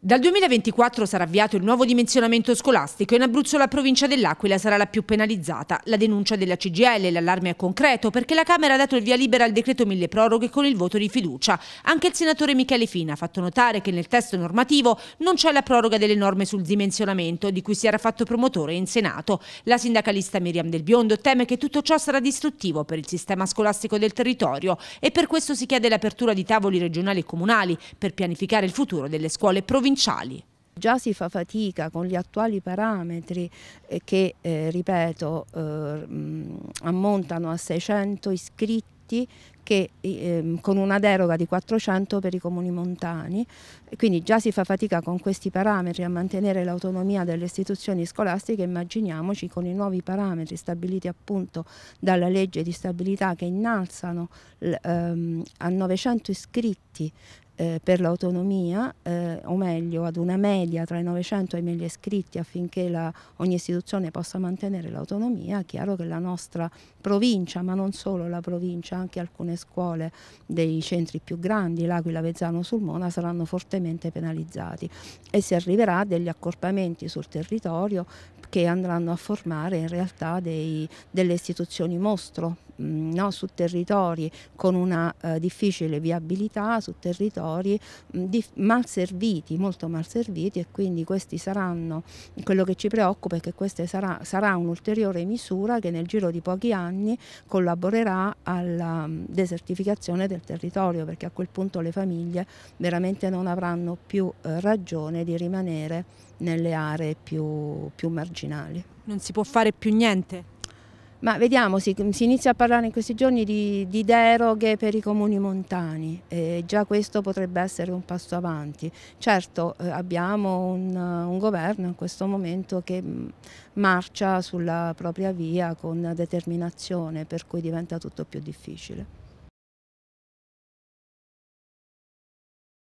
Dal 2024 sarà avviato il nuovo dimensionamento scolastico e in Abruzzo la provincia dell'Aquila sarà la più penalizzata. La denuncia della CGL, e l'allarme è concreto perché la Camera ha dato il via libera al decreto mille proroghe con il voto di fiducia. Anche il senatore Michele Fina ha fatto notare che nel testo normativo non c'è la proroga delle norme sul dimensionamento di cui si era fatto promotore in Senato. La sindacalista Miriam Del Biondo teme che tutto ciò sarà distruttivo per il sistema scolastico del territorio e per questo si chiede l'apertura di tavoli regionali e comunali per pianificare il futuro delle scuole provinciali provinciali. Già si fa fatica con gli attuali parametri eh, che, eh, ripeto, eh, mm, ammontano a 600 iscritti che, eh, con una deroga di 400 per i comuni montani, quindi già si fa fatica con questi parametri a mantenere l'autonomia delle istituzioni scolastiche, immaginiamoci con i nuovi parametri stabiliti appunto dalla legge di stabilità che innalzano ehm, a 900 iscritti eh, per l'autonomia, eh, o meglio ad una media tra i 900 e i 1000 iscritti affinché la, ogni istituzione possa mantenere l'autonomia, è chiaro che la nostra provincia, ma non solo la provincia, anche alcune scuole dei centri più grandi, l'Aquila, Vezzano, Sulmona, saranno fortemente penalizzati e si arriverà a degli accorpamenti sul territorio che andranno a formare in realtà dei, delle istituzioni mostro mh, mm, no? su territori con una uh, difficile viabilità, su territori mh, mm, mal serviti, molto mal serviti e quindi questi saranno, quello che ci preoccupa è che questa sarà, sarà un'ulteriore misura che nel giro di pochi anni collaborerà alla mh, mm, desertificazione del territorio perché a quel punto le famiglie veramente non avranno più uh, ragione di rimanere nelle aree più, più marginali. Non si può fare più niente? Ma vediamo, si, si, inizia a parlare in questi giorni di, di deroghe per i comuni montani e già questo potrebbe essere un passo avanti. Certo eh, abbiamo un, un, governo in questo momento che mm, marcia sulla propria via con determinazione per cui diventa tutto più difficile.